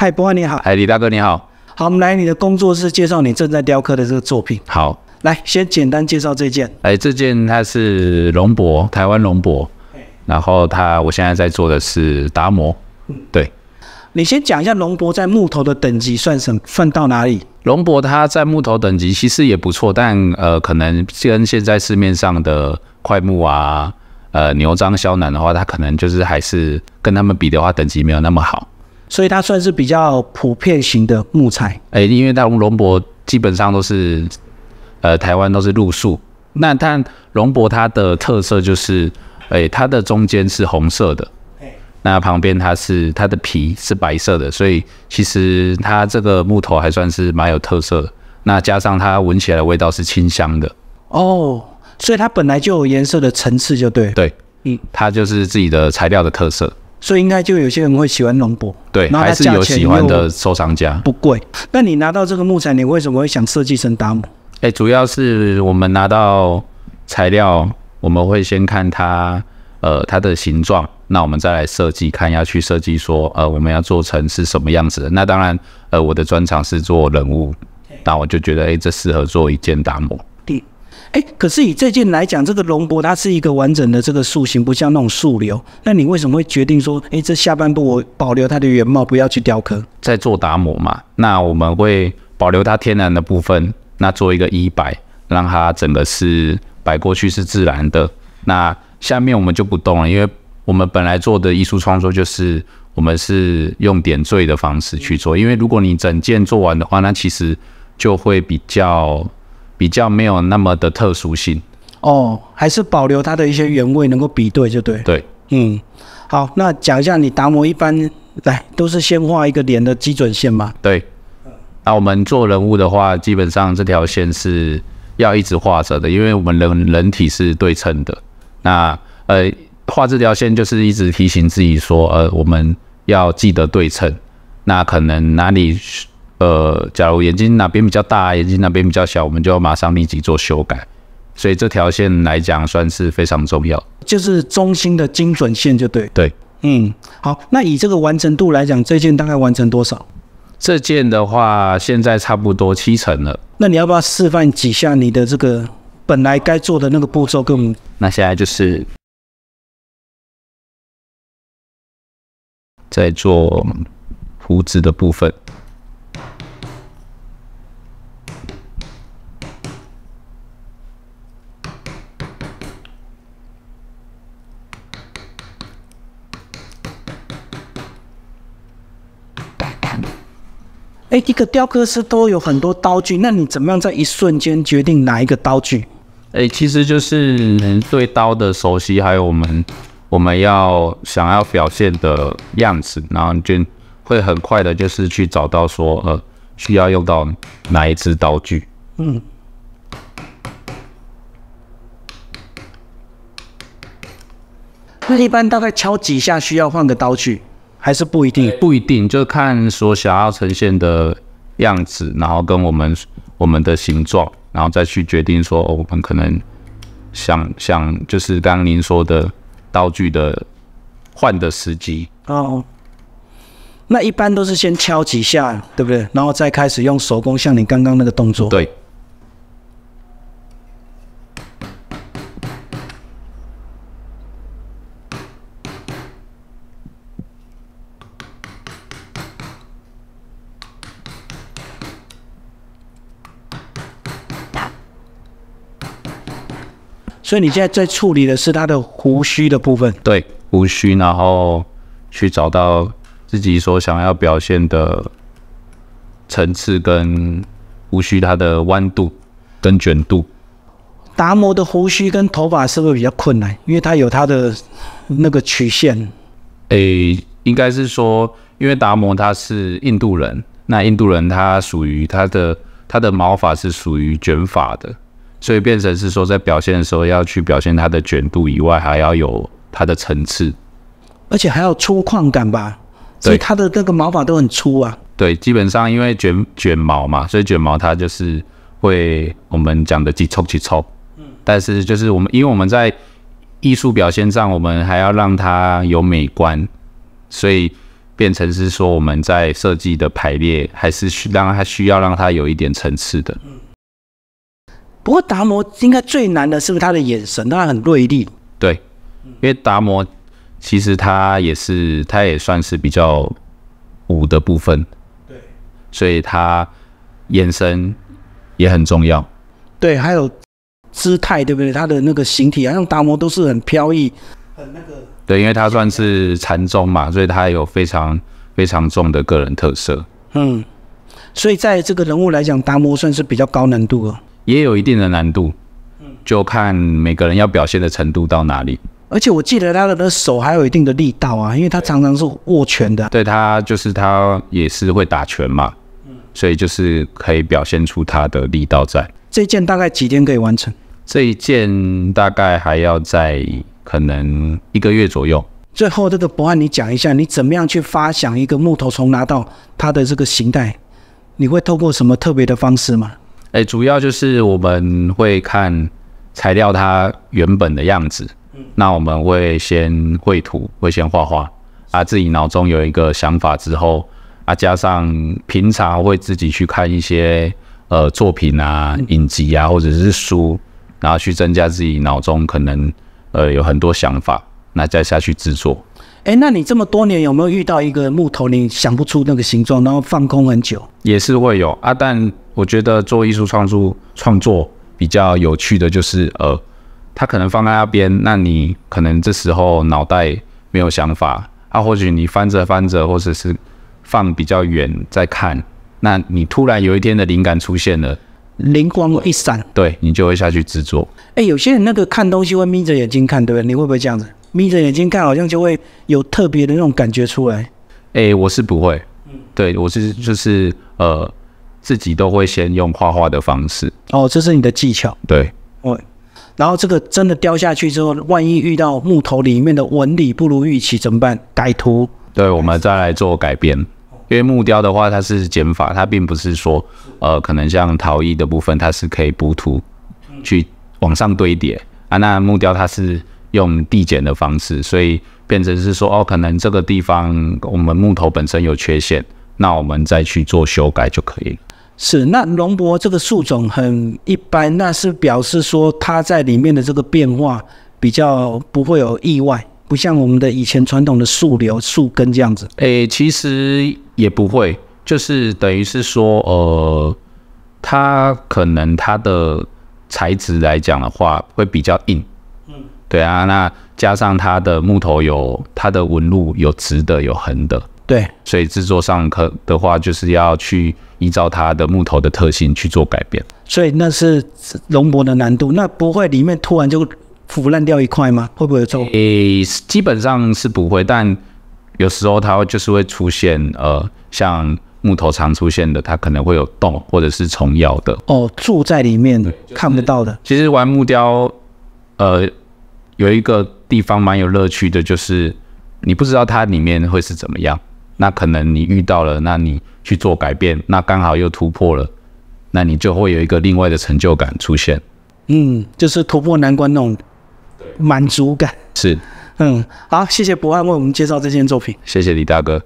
嗨，伯安你好。哎，李大哥你好。好，我们来你的工作室，介绍你正在雕刻的这个作品。好，来先简单介绍这件。哎，这件它是龙博，台湾龙博。对。然后它，我现在在做的是达摩。嗯，对。你先讲一下龙博在木头的等级算什算到哪里？龙博它在木头等级其实也不错，但呃，可能跟现在市面上的块木啊，呃，牛樟、肖楠的话，它可能就是还是跟他们比的话，等级没有那么好。所以它算是比较普遍型的木材，哎，因为它龙柏基本上都是，呃，台湾都是露树。那但龙柏它的特色就是，哎，它的中间是红色的，那旁边它是它的皮是白色的，所以其实它这个木头还算是蛮有特色的。那加上它闻起来的味道是清香的哦，所以它本来就有颜色的层次，就对对，嗯，它就是自己的材料的特色。所以应该就有些人会喜欢龙柏，对，还是有喜欢的收藏家。不贵。那你拿到这个木材，你为什么会想设计成达摩？哎，主要是我们拿到材料，我们会先看它，呃，它的形状。那我们再来设计，看要去设计说，呃，我们要做成是什么样子。那当然，呃，我的专长是做人物，那我就觉得，哎，这适合做一件达摩。哎，可是以这件来讲，这个龙脖它是一个完整的这个塑形，不像那种塑流。那你为什么会决定说，哎，这下半部我保留它的原貌，不要去雕刻？在做打磨嘛。那我们会保留它天然的部分，那做一个衣摆，让它整个是摆过去是自然的。那下面我们就不动了，因为我们本来做的艺术创作就是我们是用点缀的方式去做。因为如果你整件做完的话，那其实就会比较。比较没有那么的特殊性哦，还是保留它的一些原味，能够比对就对。对，嗯，好，那讲一下你达摩一般来都是先画一个脸的基准线吗？对，那我们做人物的话，基本上这条线是要一直画着的，因为我们人人体是对称的。那呃，画这条线就是一直提醒自己说，呃，我们要记得对称。那可能哪里呃，假如眼睛哪边比较大，眼睛哪边比较小，我们就马上立即做修改。所以这条线来讲，算是非常重要，就是中心的精准线，就对。对，嗯，好。那以这个完成度来讲，这件大概完成多少？这件的话，现在差不多七成了。那你要不要示范几下你的这个本来该做的那个步骤给我们？那现在就是在做胡子的部分。哎，一个雕刻师都有很多刀具，那你怎么样在一瞬间决定哪一个刀具？哎，其实就是对刀的熟悉，还有我们我们要想要表现的样子，然后就会很快的，就是去找到说呃需要用到哪一支刀具。嗯。那一般大概敲几下需要换个刀具？还是不一定，不一定，就看所想要呈现的样子，然后跟我们我们的形状，然后再去决定说，我们可能想想，就是刚刚您说的道具的换的时机哦。那一般都是先敲几下，对不对？然后再开始用手工，像你刚刚那个动作，对。所以你现在在处理的是他的胡须的部分，对胡须，然后去找到自己所想要表现的层次跟胡须它的弯度跟卷度。达摩的胡须跟头发是不是比较困难？因为它有它的那个曲线。诶，应该是说，因为达摩他是印度人，那印度人他属于他的他的毛发是属于卷发的。所以变成是说，在表现的时候，要去表现它的卷度以外，还要有它的层次，而且还要粗犷感吧？所以它的那个毛发都很粗啊。对，基本上因为卷卷毛嘛，所以卷毛它就是会我们讲的几抽几抽。嗯，但是就是我们因为我们在艺术表现上，我们还要让它有美观，所以变成是说我们在设计的排列还是需让它需要让它有一点层次的。不过达摩应该最难的是不是他的眼神？他很锐利。对，因为达摩其实他也是，他也算是比较武的部分。对，所以他眼神也很重要。对，还有姿态，对不对？他的那个形体，好像达摩都是很飘逸，很那个。对，因为他算是禅宗嘛，所以他有非常非常重的个人特色。嗯，所以在这个人物来讲，达摩算是比较高难度哦。也有一定的难度，就看每个人要表现的程度到哪里。而且我记得他的手还有一定的力道啊，因为他常常是握拳的。对他就是他也是会打拳嘛，所以就是可以表现出他的力道在。这件大概几天可以完成？这一件大概还要在可能一个月左右。最后这个博汉，你讲一下你怎么样去发想一个木头从拿到它的这个形态，你会透过什么特别的方式吗？哎，主要就是我们会看材料它原本的样子，那我们会先绘图，会先画画啊，自己脑中有一个想法之后啊，加上平常会自己去看一些呃作品啊、影集啊，或者是书，然后去增加自己脑中可能呃有很多想法，那再下去制作。哎，那你这么多年有没有遇到一个木头，你想不出那个形状，然后放空很久？也是会有啊，但。我觉得做艺术创作创作比较有趣的就是，呃，它可能放在那边，那你可能这时候脑袋没有想法啊，或许你翻着翻着，或者是放比较远再看，那你突然有一天的灵感出现了，灵光一闪，对你就会下去制作。哎，有些人那个看东西会眯着眼睛看，对不对？你会不会这样子眯着眼睛看，好像就会有特别的那种感觉出来？哎，我是不会，嗯，对我是就是呃。自己都会先用画画的方式哦，这是你的技巧对哦，然后这个真的雕下去之后，万一遇到木头里面的纹理不如预期怎么办？改图对，我们再来做改变，因为木雕的话它是减法，它并不是说呃可能像陶艺的部分它是可以补图去往上堆叠啊，那木雕它是用递减的方式，所以变成是说哦，可能这个地方我们木头本身有缺陷，那我们再去做修改就可以了。是，那龙柏这个树种很一般，那是表示说它在里面的这个变化比较不会有意外，不像我们的以前传统的树瘤、树根这样子。诶，其实也不会，就是等于是说，呃，它可能它的材质来讲的话会比较硬。嗯，对啊，那加上它的木头有它的纹路有直的有横的，对，所以制作上可的话就是要去。依照它的木头的特性去做改变，所以那是龙膜的难度。那不会里面突然就腐烂掉一块吗？会不会做？诶，基本上是不会，但有时候它会就是会出现呃，像木头常出现的，它可能会有洞或者是虫咬的。哦，住在里面看不到的。其实玩木雕，呃，有一个地方蛮有乐趣的，就是你不知道它里面会是怎么样。那可能你遇到了，那你去做改变，那刚好又突破了，那你就会有一个另外的成就感出现。嗯，就是突破难关那种满足感。是，嗯，好，谢谢博安为我们介绍这件作品。谢谢李大哥。